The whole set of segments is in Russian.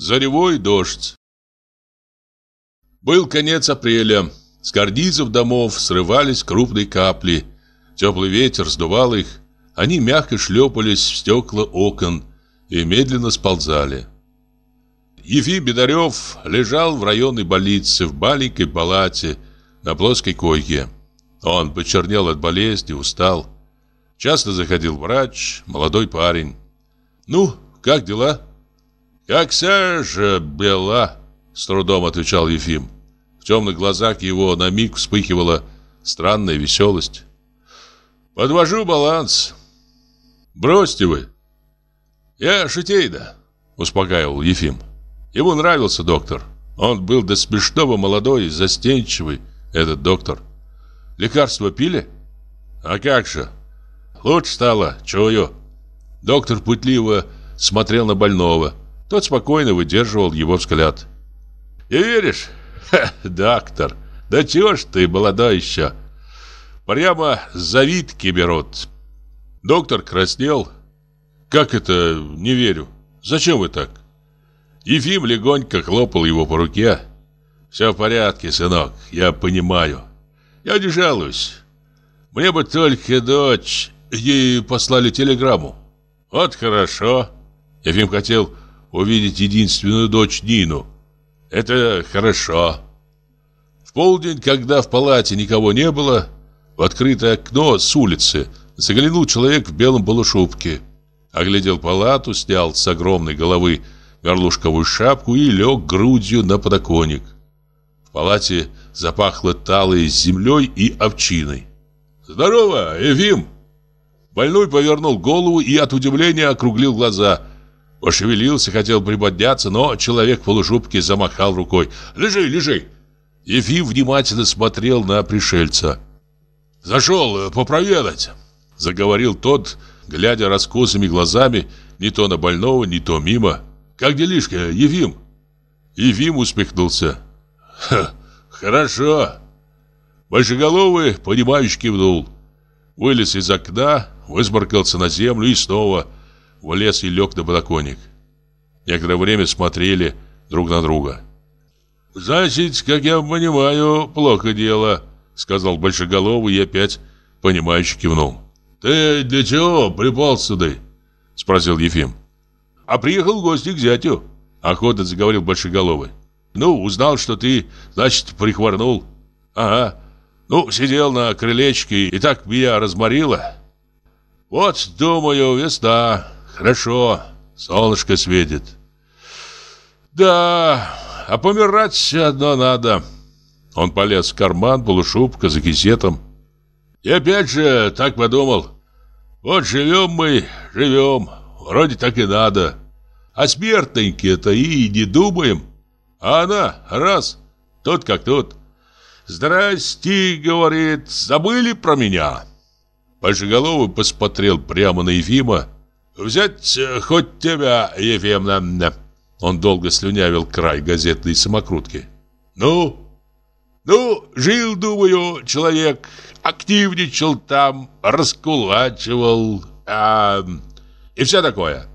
Заревой дождь. Был конец апреля. С карнизов домов срывались крупные капли. Теплый ветер сдувал их. Они мягко шлепались в стекла окон и медленно сползали. Ефим Бедарев лежал в районной больнице в маленькой палате на плоской койке. Он почернел от болезни, устал. Часто заходил врач, молодой парень. «Ну, как дела?» «Как же была! с трудом отвечал Ефим. В темных глазах его на миг вспыхивала странная веселость. «Подвожу баланс. Бросьте вы!» «Я шутейда!» — успокаивал Ефим. Ему нравился доктор. Он был до смешного молодой и застенчивый, этот доктор. «Лекарства пили?» «А как же! Лучше стало, чую!» Доктор пытливо смотрел на больного. Тот спокойно выдерживал его взгляд. И веришь? Ха, доктор, да чего ж ты, молодой еще? Прямо завидки берут». Доктор краснел. «Как это? Не верю. Зачем вы так?» Ефим легонько хлопал его по руке. «Все в порядке, сынок, я понимаю. Я не жалуюсь. Мне бы только дочь...» Ей послали телеграмму. Вот хорошо. Ефим хотел увидеть единственную дочь Нину. Это хорошо. В полдень, когда в палате никого не было, в открытое окно с улицы заглянул человек в белом полушубке. Оглядел палату, снял с огромной головы горлушковую шапку и лег грудью на подоконник. В палате запахло талой землей и овчиной. «Здорово, Эвим! Больной повернул голову и от удивления округлил глаза – Пошевелился, хотел приподняться, но человек в полушубке замахал рукой. «Лежи, лежи!» Ефим внимательно смотрел на пришельца. «Зашел э, попроведать!» Заговорил тот, глядя раскосыми глазами не то на больного, не то мимо. «Как делишка, Ефим?» Ефим усмехнулся. хорошо!» Большеголовый, понимающий, кивнул. Вылез из окна, высморкался на землю и снова – влез и лег на подоконник. Некоторое время смотрели друг на друга. «Значит, как я понимаю, плохо дело», — сказал Большеголовый и опять, понимающе кивнул. «Ты для чего припал сюда?» — спросил Ефим. «А приехал в к зятю», — охотно заговорил Большеголовый. «Ну, узнал, что ты, значит, прихворнул». «Ага. Ну, сидел на крылечке, и так меня разморило». «Вот, думаю, весна. Хорошо, солнышко светит. Да, а помирать одно надо. Он полез в карман, полушубка, за кисетом. И опять же так подумал. Вот живем мы, живем. Вроде так и надо. А смертненькие-то и не думаем. А она раз, тот как тот. «Здрасте», — говорит, — «забыли про меня?» Большеголовый посмотрел прямо на Ефима Взять э, хоть тебя, Ефимовна. Он долго слюнявил край газетной самокрутки. Ну? Ну, жил, думаю, человек, активничал там, раскулачивал, а... и все такое.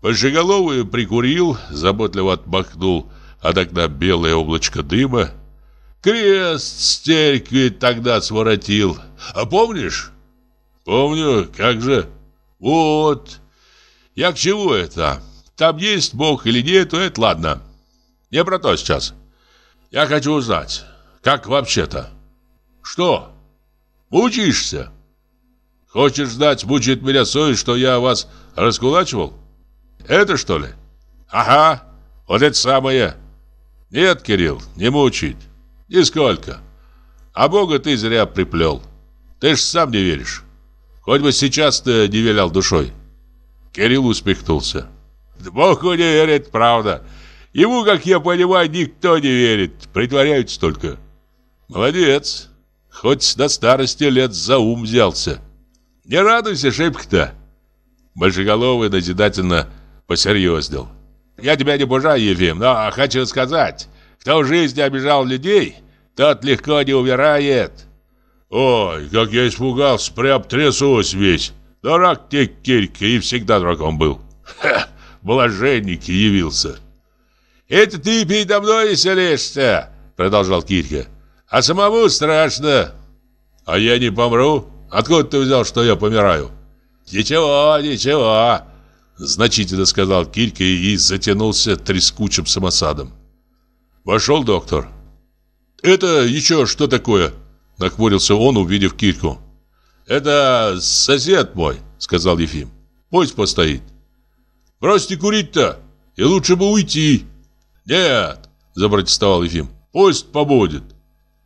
Большеголовую прикурил, заботливо отмахнул от окна белое облачко дыма. Крест с церкви тогда своротил. А помнишь? Помню, как же. Вот, я к чему это? Там есть Бог или нет, это ладно. Не про то сейчас. Я хочу узнать, как вообще-то? Что? Мучишься? Хочешь знать, мучает меня совесть, что я вас раскулачивал? Это что ли? Ага, вот это самое. Нет, Кирилл, не мучает. Нисколько. А Бога ты зря приплел. Ты ж сам не веришь. Хоть бы сейчас ты не вилял душой. Кирилл усмехнулся. Богу не верит, правда. Ему, как я понимаю, никто не верит. Притворяются только. Молодец. Хоть до старости лет за ум взялся. Не радуйся, шибко-то. Большеголовый назидательно посерьезнел. Я тебя не бужаю, Ефим, но хочу сказать, кто в жизни обижал людей, тот легко не умирает. Ой, как я испугался, прям трясусь весь. Дурак те Кирька и всегда дураком был. Ха, блаженник явился. «Это ты передо мной веселишься!» Продолжал Кирька. «А самому страшно!» «А я не помру? Откуда ты взял, что я помираю?» «Ничего, ничего!» Значительно сказал Кирька и затянулся трескучим самосадом. Вошел доктор. «Это еще что такое?» Нахмурился он, увидев Кирьку. «Это сосед мой», — сказал Ефим. «Пусть постоит». «Бросьте курить-то, и лучше бы уйти». «Нет», — запротестовал Ефим, — «пусть побудет».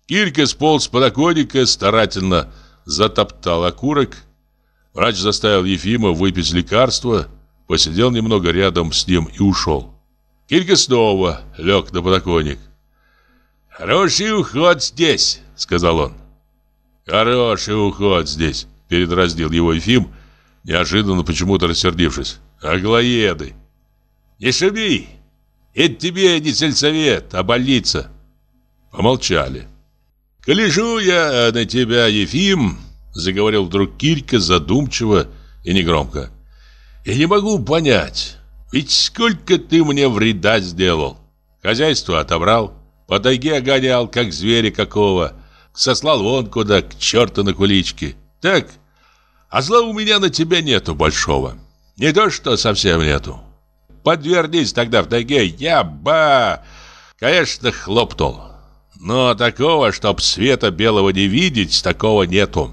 Кирка сполз с подоконника, старательно затоптал окурок. Врач заставил Ефима выпить лекарство, посидел немного рядом с ним и ушел. Кирка снова лег на подоконник. «Хороший уход здесь», — сказал он. «Хороший уход здесь», — передразнил его Ефим, неожиданно почему-то рассердившись. «Аглоеды!» «Не шуми! Это тебе не сельсовет, а больница!» Помолчали. «Гляжу я на тебя, Ефим!» — заговорил вдруг Кирька задумчиво и негромко. «Я не могу понять, ведь сколько ты мне вреда сделал! Хозяйство отобрал, по тайге гонял, как зверя какого!» сослал вон куда, к черту на кулички. Так, а зла у меня на тебя нету большого. Не то, что совсем нету. Подвернись тогда в тайге, я ба... Конечно, хлопнул. Но такого, чтоб света белого не видеть, такого нету.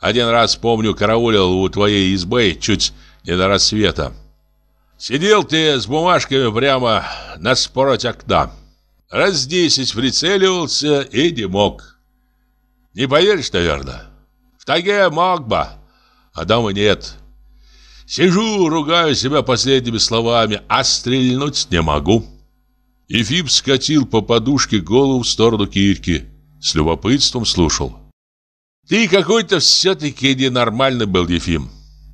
Один раз, помню, караулил у твоей избы чуть не до рассвета. Сидел ты с бумажками прямо на спороть окна. Раз десять прицеливался и не мог. Не поверишь, наверное. В таге мог бы, а дома нет. Сижу, ругаю себя последними словами, а стрельнуть не могу. Ефим скатил по подушке голову в сторону Кирки. С любопытством слушал. Ты какой-то все-таки ненормальный был, Ефим.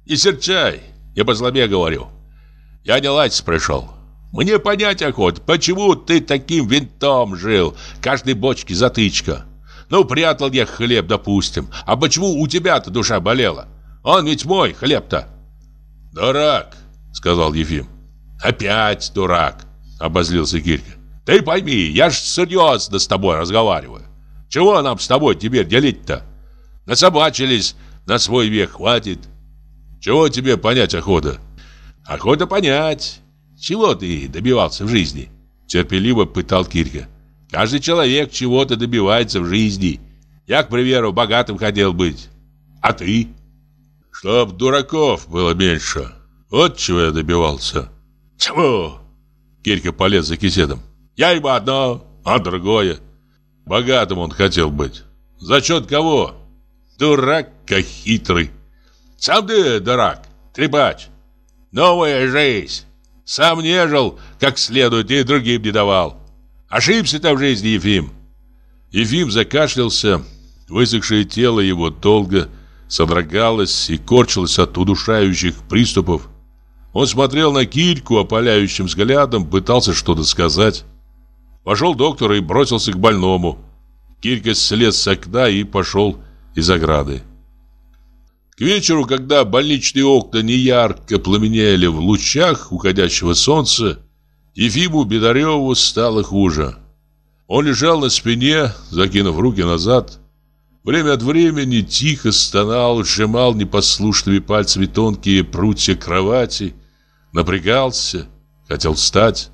И серчай, я по злобе говорю. Я не лать пришел. Мне понять охот, почему ты таким винтом жил, каждой бочке затычка. Ну, прятал я хлеб, допустим. А почему у тебя-то душа болела? Он ведь мой хлеб-то. Дурак, сказал Ефим. Опять дурак, обозлился Кирка. Ты пойми, я ж серьезно с тобой разговариваю. Чего нам с тобой теперь делить-то? Насобачились, на свой век хватит. Чего тебе понять охота? Охота понять. Чего ты добивался в жизни? Терпеливо пытал Кирка. Каждый человек чего-то добивается в жизни. Я, к примеру, богатым хотел быть. А ты? Чтоб дураков было меньше. Вот чего я добивался. Чего? Кирка полез за кисетом. Я ему одно, а другое. Богатым он хотел быть. За счет кого? Дурак-ка хитрый. Сам ты дурак, трепач. Новая жизнь. Сам не жил, как следует, и другим не давал. Ошибся там в жизни, Ефим. Ефим закашлялся. Высохшее тело его долго содрогалось и корчилось от удушающих приступов. Он смотрел на Кирьку опаляющим взглядом, пытался что-то сказать. Пошел доктор и бросился к больному. Кирька слез с окна и пошел из ограды. К вечеру, когда больничные окна неярко пламенели в лучах уходящего солнца, Ефиму Бедареву стало хуже. Он лежал на спине, закинув руки назад. Время от времени тихо стонал, сжимал непослушными пальцами тонкие прутья кровати, напрягался, хотел встать.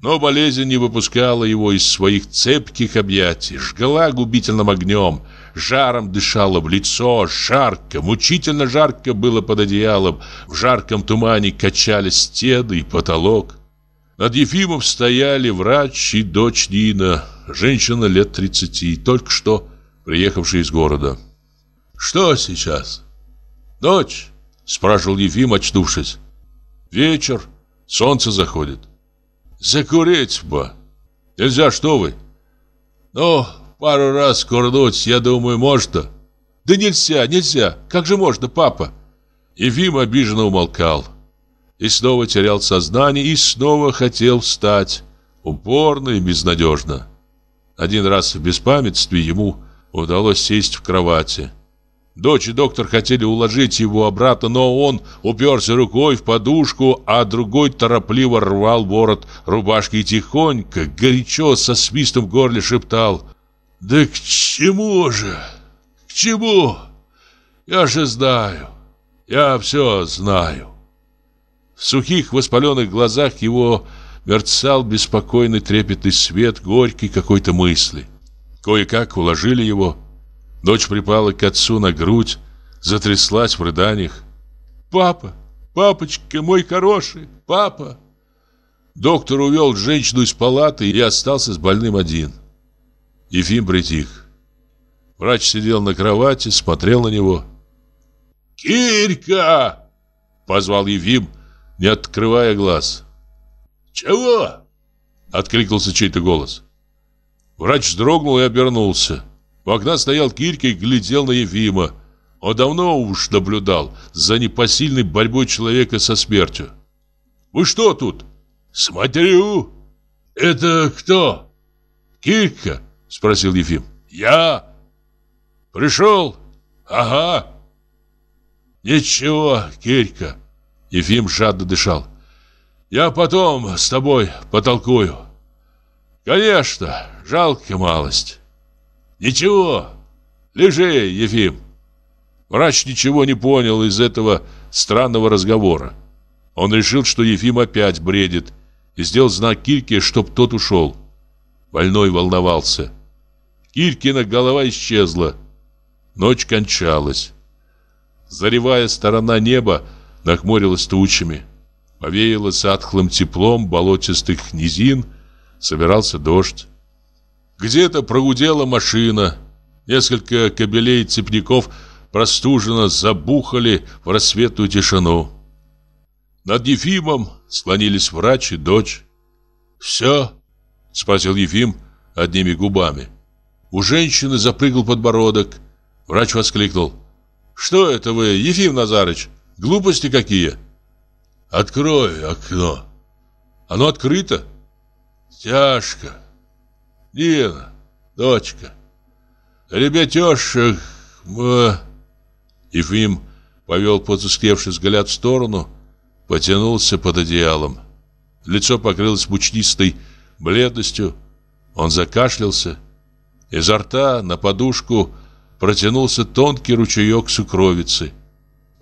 Но болезнь не выпускала его из своих цепких объятий, жгла губительным огнем, жаром дышала в лицо, жарко, мучительно жарко было под одеялом, в жарком тумане качались стены и потолок. Над Ефимов стояли врач и дочь Нина, женщина лет 30, только что приехавшая из города. «Что сейчас?» «Дочь?» – спрашивал Ефим, очнувшись. «Вечер, солнце заходит». «Закурить бы!» «Нельзя, что вы!» «Ну, пару раз курнуть, я думаю, можно». «Да нельзя, нельзя! Как же можно, папа?» Ефим обиженно умолкал и снова терял сознание, и снова хотел встать, упорно и безнадежно. Один раз в беспамятстве ему удалось сесть в кровати. Дочь и доктор хотели уложить его обратно, но он уперся рукой в подушку, а другой торопливо рвал ворот рубашки и тихонько, горячо, со свистом в горле шептал «Да к чему же? К чему? Я же знаю, я все знаю». В сухих воспаленных глазах его мерцал беспокойный трепетный свет горький какой-то мысли. Кое-как уложили его. Дочь припала к отцу на грудь, затряслась в рыданиях. «Папа! Папочка мой хороший! Папа!» Доктор увел женщину из палаты и остался с больным один. Ефим притих. Врач сидел на кровати, смотрел на него. «Кирька!» — позвал Ефим. «Кирька!» не открывая глаз. «Чего?» — откликнулся чей-то голос. Врач вздрогнул и обернулся. В окна стоял Кирки и глядел на Ефима. Он давно уж наблюдал за непосильной борьбой человека со смертью. «Вы что тут?» «Смотрю!» «Это кто?» «Кирка?» — спросил Ефим. «Я?» «Пришел?» «Ага!» «Ничего, Кирка!» Ефим жадно дышал. «Я потом с тобой потолкую». «Конечно, жалко малость». «Ничего, лежи, Ефим». Врач ничего не понял из этого странного разговора. Он решил, что Ефим опять бредит, и сделал знак Кирке, чтоб тот ушел. Больной волновался. Килькина голова исчезла. Ночь кончалась. Заревая сторона неба нахмурилась тучами. Повеяло затхлым теплом болотистых низин, собирался дождь. Где-то прогудела машина. Несколько кабелей цепняков простуженно забухали в рассветную тишину. Над Ефимом склонились врач и дочь. «Все?» — спросил Ефим одними губами. У женщины запрыгал подбородок. Врач воскликнул. «Что это вы, Ефим Назарыч? Глупости какие? Открой окно. Оно открыто? Тяжко. Дина, дочка, ребятешек, в... Э, Ефим повел потускневший взгляд в сторону, потянулся под одеялом. Лицо покрылось мучнистой бледностью, он закашлялся. Изо рта на подушку протянулся тонкий ручеек сукровицы –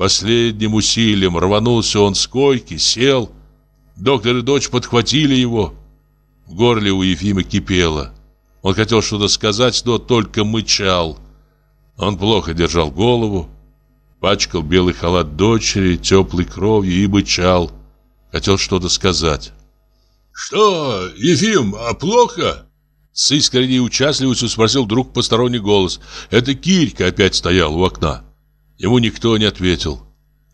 Последним усилием рванулся он с койки, сел. Доктор и дочь подхватили его. В горле у Ефима кипело. Он хотел что-то сказать, но только мычал. Он плохо держал голову. Пачкал белый халат дочери теплой кровью и мычал. Хотел что-то сказать. «Что, Ефим, а плохо?» С искренней участливостью спросил вдруг посторонний голос. Это Кирька опять стоял у окна. Ему никто не ответил.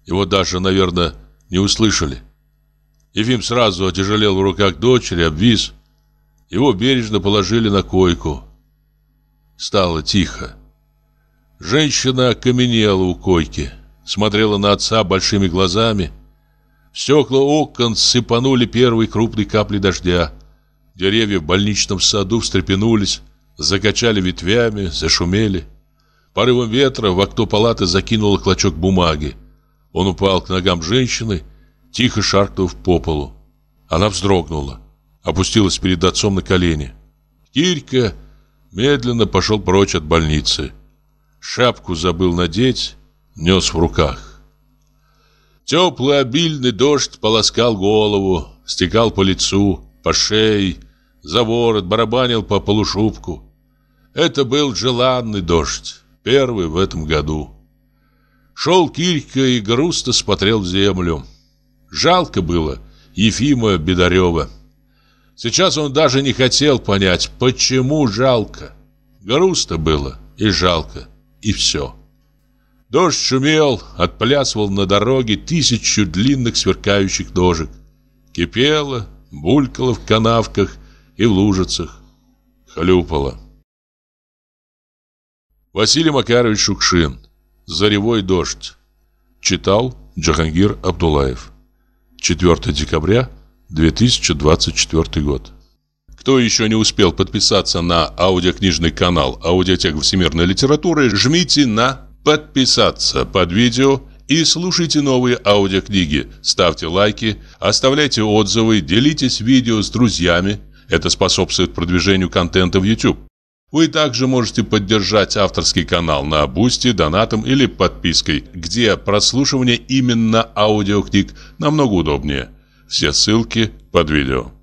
Его даже, наверное, не услышали. Ефим сразу отяжелел в руках дочери, обвис. Его бережно положили на койку. Стало тихо. Женщина окаменела у койки, смотрела на отца большими глазами. В стекла окон сыпанули первые крупные капли дождя. Деревья в больничном саду встрепенулись, закачали ветвями, зашумели. Порывом ветра в окно палаты закинуло клочок бумаги. Он упал к ногам женщины, тихо шаркнув по полу. Она вздрогнула, опустилась перед отцом на колени. Кирька медленно пошел прочь от больницы. Шапку забыл надеть, нес в руках. Теплый обильный дождь полоскал голову, стекал по лицу, по шее, за ворот, барабанил по полушубку. Это был желанный дождь первый в этом году. Шел Килька и грустно смотрел в землю. Жалко было Ефима Бедарева. Сейчас он даже не хотел понять, почему жалко. Грустно было и жалко, и все. Дождь шумел, отплясывал на дороге тысячу длинных сверкающих ножек. Кипело, булькало в канавках и в лужицах. Хлюпало. Василий Макарович Шукшин. Заревой дождь. Читал Джахангир Абдулаев. 4 декабря 2024 год. Кто еще не успел подписаться на аудиокнижный канал Аудиотека Всемирной литературы, жмите на подписаться под видео и слушайте новые аудиокниги, ставьте лайки, оставляйте отзывы, делитесь видео с друзьями. Это способствует продвижению контента в YouTube. Вы также можете поддержать авторский канал на Бусти, донатом или подпиской, где прослушивание именно аудиокниг намного удобнее. Все ссылки под видео.